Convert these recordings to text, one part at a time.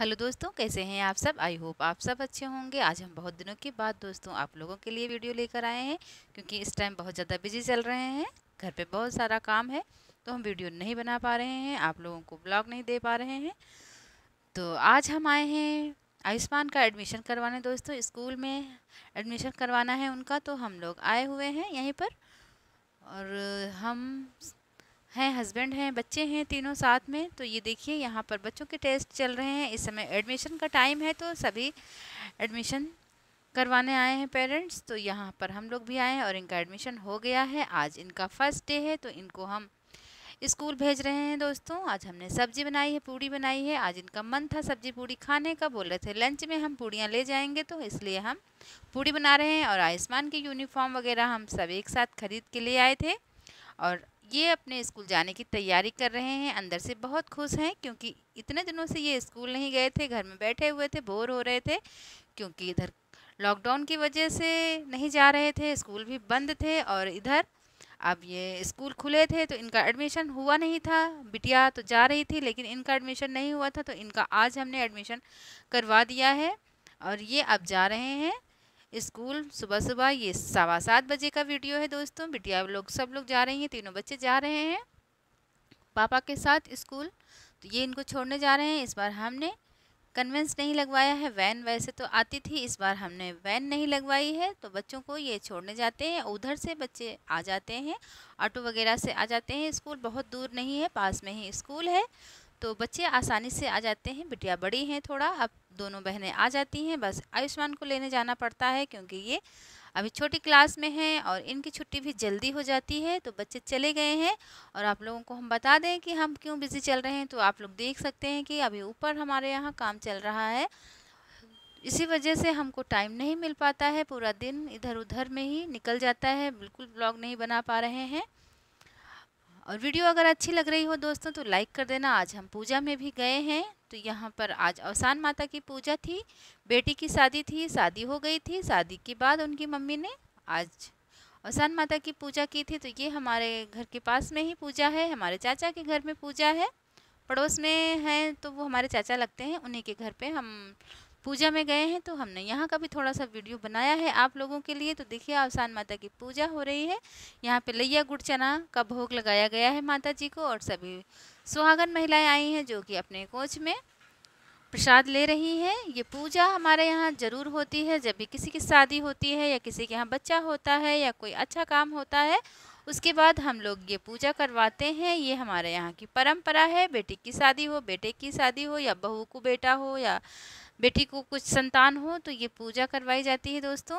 hello दोस्तों कैसे हैं आप सब आई होप आप सब अच्छे होंगे आज हम बहुत दिनों के बाद दोस्तों आप लोगों के लिए वीडियो लेकर आए हैं क्योंकि इस टाइम बहुत ज़्यादा बिजी चल रहे हैं घर पे बहुत सारा काम है तो हम वीडियो नहीं बना पा रहे हैं आप लोगों को ब्लॉग नहीं दे पा रहे हैं तो आज हम आए हैं आयुष्मान का एडमिशन करवाने दोस्तों स्कूल में एडमिशन करवाना है उनका तो हम लोग आए हुए हैं यहीं पर और हम हैं हस्बैंड हैं बच्चे हैं तीनों साथ में तो ये देखिए यहाँ पर बच्चों के टेस्ट चल रहे हैं इस समय एडमिशन का टाइम है तो सभी एडमिशन करवाने आए हैं पेरेंट्स तो यहाँ पर हम लोग भी आए हैं और इनका एडमिशन हो गया है आज इनका फर्स्ट डे है तो इनको हम स्कूल भेज रहे हैं दोस्तों आज हमने सब्जी बनाई है पूड़ी बनाई है आज इनका मन था सब्जी पूड़ी खाने का बोल रहे थे लंच में हम पूड़ियाँ ले जाएंगे तो इसलिए हम पूड़ी बना रहे हैं और आयुष्मान की यूनिफॉर्म वगैरह हम सब एक साथ खरीद के ले आए थे और ये अपने स्कूल जाने की तैयारी कर रहे हैं अंदर से बहुत खुश हैं क्योंकि इतने दिनों से ये स्कूल नहीं गए थे घर में बैठे हुए थे बोर हो रहे थे क्योंकि इधर लॉकडाउन की वजह से नहीं जा रहे थे स्कूल भी बंद थे और इधर अब ये स्कूल खुले थे तो इनका एडमिशन हुआ नहीं था बिटिया तो जा रही थी लेकिन इनका एडमिशन नहीं हुआ था तो इनका आज हमने एडमिशन करवा दिया है और ये अब जा रहे हैं स्कूल सुबह सुबह ये सवा सात बजे का वीडियो है दोस्तों बिटिया लोग सब लोग जा रही हैं तीनों बच्चे जा रहे हैं पापा के साथ स्कूल तो ये इनको छोड़ने जा रहे हैं इस बार हमने कन्वेंस नहीं लगवाया है वैन वैसे तो आती थी इस बार हमने वैन नहीं लगवाई है तो बच्चों को ये छोड़ने जाते हैं उधर से बच्चे आ जाते हैं ऑटो वगैरह से आ जाते हैं स्कूल बहुत दूर नहीं है पास में ही स्कूल है तो बच्चे आसानी से आ जाते हैं बिटिया बड़ी हैं थोड़ा अब दोनों बहनें आ जाती हैं बस आयुष्मान को लेने जाना पड़ता है क्योंकि ये अभी छोटी क्लास में हैं और इनकी छुट्टी भी जल्दी हो जाती है तो बच्चे चले गए हैं और आप लोगों को हम बता दें कि हम क्यों बिज़ी चल रहे हैं तो आप लोग देख सकते हैं कि अभी ऊपर हमारे यहाँ काम चल रहा है इसी वजह से हमको टाइम नहीं मिल पाता है पूरा दिन इधर उधर में ही निकल जाता है बिल्कुल ब्लॉग नहीं बना पा रहे हैं और वीडियो अगर अच्छी लग रही हो दोस्तों तो लाइक कर देना आज हम पूजा में भी गए हैं तो यहाँ पर आज अवसान माता की पूजा थी बेटी की शादी थी शादी हो गई थी शादी के बाद उनकी मम्मी ने आज अवसान माता की पूजा की थी तो ये हमारे घर के पास में ही पूजा है हमारे चाचा के घर में पूजा है पड़ोस में हैं तो वो हमारे चाचा लगते हैं उन्हीं के घर पर हम पूजा में गए हैं तो हमने यहाँ का भी थोड़ा सा वीडियो बनाया है आप लोगों के लिए तो देखिए अवसान माता की पूजा हो रही है यहाँ पे लैया गुड़ चना का भोग लगाया गया है माता जी को और सभी सुहागन महिलाएं आई हैं जो कि अपने कोच में प्रसाद ले रही हैं ये पूजा हमारे यहाँ ज़रूर होती है जब भी किसी की शादी होती है या किसी के यहाँ बच्चा होता है या कोई अच्छा काम होता है उसके बाद हम लोग ये पूजा करवाते हैं ये हमारे यहाँ की परंपरा है बेटी की शादी हो बेटे की शादी हो या बहू को बेटा हो या बेटी को कुछ संतान हो तो ये पूजा करवाई जाती है दोस्तों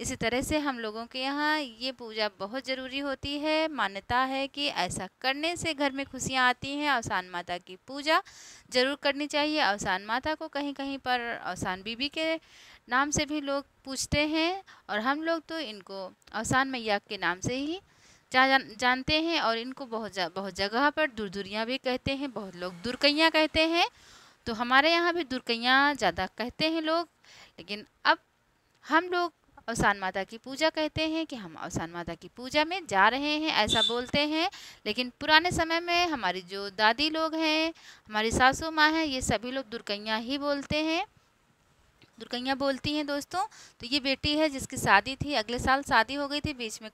इसी तरह से हम लोगों के यहाँ ये पूजा बहुत ज़रूरी होती है मान्यता है कि ऐसा करने से घर में खुशियाँ आती हैं अवसान माता की पूजा ज़रूर करनी चाहिए अवसान माता को कहीं कहीं पर अवसान बीबी के नाम से भी लोग पूछते हैं और हम लोग तो इनको अवसान मैया के नाम से ही जा, जानते हैं और इनको बहुत जा, बहुत जगह पर दुरदुरियाँ भी कहते हैं बहुत लोग दुरकैयाँ कहते हैं तो हमारे यहाँ भी दुर्कैया ज़्यादा कहते हैं लोग लेकिन अब हम लोग अवसान माता की पूजा कहते हैं कि हम अवसान माता की पूजा में जा रहे हैं ऐसा बोलते हैं लेकिन पुराने समय में हमारी जो दादी लोग हैं हमारी सासू माँ हैं ये सभी लोग दुर्कैया ही बोलते हैं दुर्कैया बोलती हैं दोस्तों तो ये बेटी है जिसकी शादी थी अगले साल शादी हो गई थी बीच में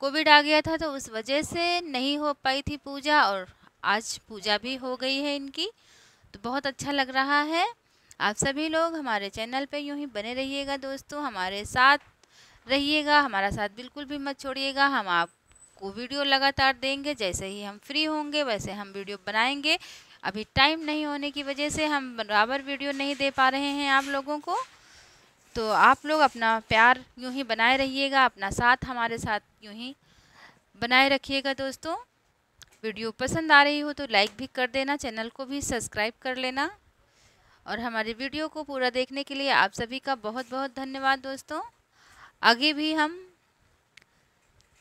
कोविड आ गया था तो उस वजह से नहीं हो पाई थी पूजा और आज पूजा भी हो गई है इनकी तो बहुत अच्छा लग रहा है आप सभी लोग हमारे चैनल पे यूं ही बने रहिएगा दोस्तों हमारे साथ रहिएगा हमारा साथ बिल्कुल भी मत छोड़िएगा हम आपको वीडियो लगातार देंगे जैसे ही हम फ्री होंगे वैसे हम वीडियो बनाएंगे अभी टाइम नहीं होने की वजह से हम बराबर वीडियो नहीं दे पा रहे हैं आप लोगों को तो आप लोग अपना प्यार यूँ ही बनाए रहिएगा अपना साथ हमारे साथ यूँ ही बनाए रखिएगा दोस्तों वीडियो पसंद आ रही हो तो लाइक भी कर देना चैनल को भी सब्सक्राइब कर लेना और हमारे वीडियो को पूरा देखने के लिए आप सभी का बहुत बहुत धन्यवाद दोस्तों आगे भी हम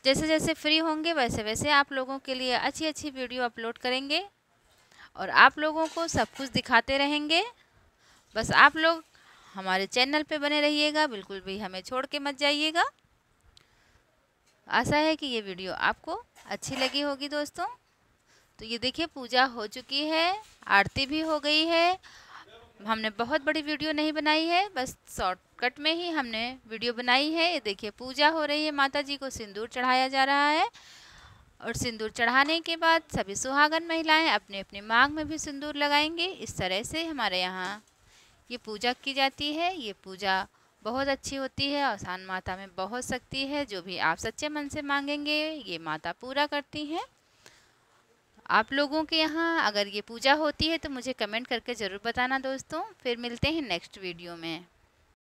जैसे जैसे फ्री होंगे वैसे वैसे आप लोगों के लिए अच्छी अच्छी वीडियो अपलोड करेंगे और आप लोगों को सब कुछ दिखाते रहेंगे बस आप लोग हमारे चैनल पे बने रहिएगा बिल्कुल भी हमें छोड़ के मत जाइएगा आशा है कि ये वीडियो आपको अच्छी लगी होगी दोस्तों तो ये देखिए पूजा हो चुकी है आरती भी हो गई है हमने बहुत बड़ी वीडियो नहीं बनाई है बस शॉर्टकट में ही हमने वीडियो बनाई है ये देखिए पूजा हो रही है माता जी को सिंदूर चढ़ाया जा रहा है और सिंदूर चढ़ाने के बाद सभी सुहागन महिलाएं अपने अपने मांग में भी सिंदूर लगाएंगी इस तरह से हमारे यहाँ ये पूजा की जाती है ये पूजा बहुत अच्छी होती है और माता में बहुत शक्ति है जो भी आप सच्चे मन से मांगेंगे ये माता पूरा करती हैं आप लोगों के यहाँ अगर ये पूजा होती है तो मुझे कमेंट करके ज़रूर बताना दोस्तों फिर मिलते हैं नेक्स्ट वीडियो में